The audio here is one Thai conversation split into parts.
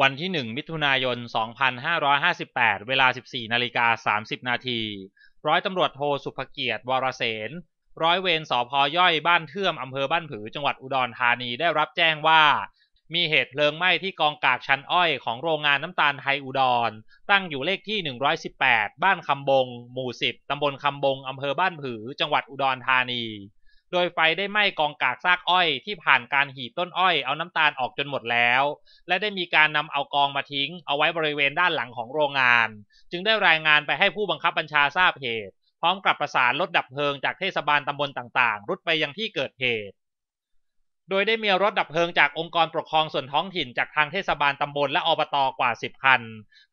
วันที่ 1 มิถุนายน 2558 เวลา 14นาฬิกา30นาทีร้อยตำรวจโทสุภเกียรติวรเสนร้อยเวรสพย่อยบ้านเทื่อมอำเภอบ้านผือจังหวัดอุดรธานีได้รับแจ้งว่า มีเหตุเพลิงไหม้ที่กองกากชั้นอ้อยของโรงงานน้ำตาลไทยอุดรตั้งอยู่เลขที่ 118 บ้านคำบง หมู่10ตำบลคำบงอำเภอบ้านผือจังหวัดอุดรธานีโดยไฟได้ไหม้กองกากซากอ้อยที่ผ่านการหีบต้นอ้อยเอาน้ำตาลออกจนหมดแล้ว และได้มีการนำเอากองมาทิ้งเอาไว้บริเวณด้านหลังของโรงงาน จึงได้รายงานไปให้ผู้บังคับบัญชาทราบเหตุ พร้อมกับประสานรถดับเพลิงจากเทศบาลตำบลต่างๆรุดไปยังที่เกิดเหตุโดยได้มีรถดับเพลิงจากองค์กรปกครองส่วนท้องถิ่นจากทางเทศบาลตำบลและอบตกว่า 10คัน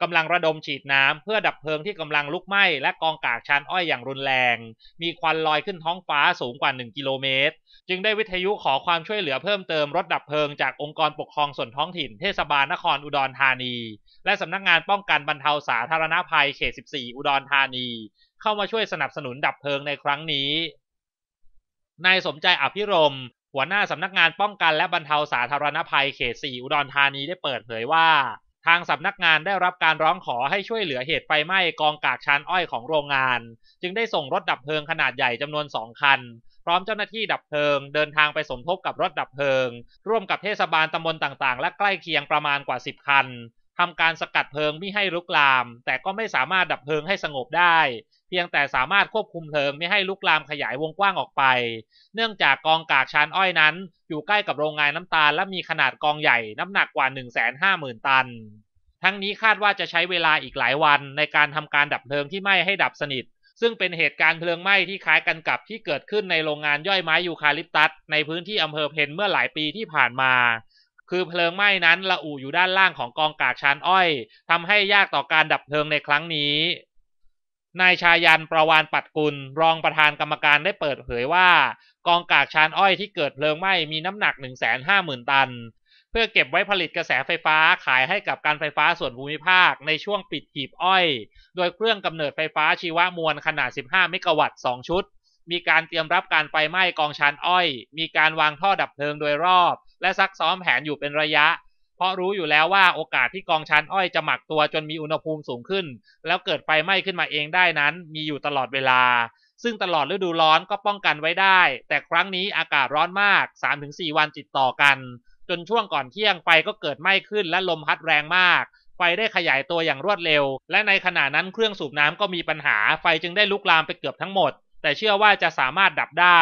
กำลังระดมฉีดน้ำ เพื่อดับเพลิงที่กำลังลุกไหม้และกองกากชานอ้อยอย่างรุนแรง มีควันลอยขึ้นท้องฟ้าสูงกว่า 1 กิโลเมตร จึงได้วิทยุขอความช่วยเหลือเพิ่มเติม รถดับเพลิงจากองค์กรปกครองส่วนท้องถิ่น เทศบาลนครอุดรธานี และสำนักงงานป้องกันบรรเทาสาธารณาภัยเขต14 อุดรธานี เข้ามาช่วยสนับสนุนดับเพลิงในครั้งนี้นายสมใจอภิรมหัวหน้าสำนักงานป้องกันและบรรเทาสาธารณภัยเขตส่อุดรธานีได้เปิดเผยว่า ทางสำนักงานได้รับการร้องขอให้ช่วยเหลือเหตุไฟไหม้กองกากชานอ้อยของโรงงาน จึงได้ส่งรถดับเพลิงขนาดใหญ่จำนวนสองคัน พร้อมเจ้าหน้าที่ดับเพลิงเดินทางไปสมทบกับรถดับเพลิง ร่วมกับเทศบาลตำบลต่างๆ และใกล้เคียงประมาณกว่า 10คันทำการสกัดเพลิงไม่ให้ลุกลาม แต่ก็ไม่สามารถดับเพลิงให้สงบได้พียงแต่สามารถควบคุมเพลิงไม่ให้ลุกลามขยายวงกว้างออกไป เนื่องจากกองกากชานอ้อยนั้น อยู่ใกล้กับโรงงานน้ำตาลและมีขนาดกองใหญ่น้ำหนักกว่า 150,000 ตัน ทั้งนี้คาดว่าจะใช้เวลาอีกหลายวันในการทำการดับเพลิงที่ไหม้ให้ดับสนิท ซึ่งเป็นเหตุการณ์เพลิงไหม้ที่คล้ายกันกับที่เกิดขึ้นในโรงงานย่อยไม้ยูคาลิปตัสในพื้นที่อำเภอเพนเมื่อหลายปีที่ผ่านมา คือเพลิงไหม้นั้นระอุอยู่ด้านล่างของกองกากชานอ้อยทำให้ยากต่อการดับเพลิงในครั้งนี้นายชายันประวานปัดกุล รองประธานกรรมการได้เปิดเผยว่ากองกากชานอ้อยที่เกิดเพลิงไหม้มีน้ำหนัก 150,000 ตัน เพื่อเก็บไว้ผลิตกระแสไฟฟ้าขายให้กับการไฟฟ้าส่วนภูมิภาคในช่วงปิดหีบอ้อย โดยเครื่องกำเนิดไฟฟ้าชีวมวลขนาด 15เมกะวัตต์2ชุด มีการเตรียมรับการไฟไหม้กองชานอ้อย มีการวางท่อดับเพลิงโดยรอบ และซักซ้อมแผนอยู่เป็นระยะเพราะรู้อยู่แล้วว่าโอกาสที่กองชั้นอ้อยจะหมักตัวจนมีอุณหภูมิสูงขึ้น แล้วเกิดไฟไหม้ขึ้นมาเองได้นั้น มีอยู่ตลอดเวลา ซึ่งตลอดฤดูร้อนก็ป้องกันไว้ได้ แต่ครั้งนี้อากาศร้อนมาก 3-4 วันติดต่อกัน จนช่วงก่อนเที่ยงไฟก็เกิดไหม้ขึ้นและลมพัดแรงมาก ไฟได้ขยายตัวอย่างรวดเร็ว และในขณะนั้นเครื่องสูบน้ำก็มีปัญหา ไฟจึงได้ลุกลามไปเกือบทั้งหมด แต่เชื่อว่าจะสามารถดับได้